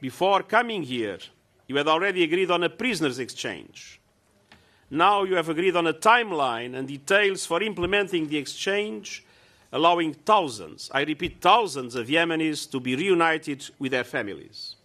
Before coming here, you had already agreed on a prisoners' exchange. Now you have agreed on a timeline and details for implementing the exchange, allowing thousands, I repeat, thousands of Yemenis to be reunited with their families.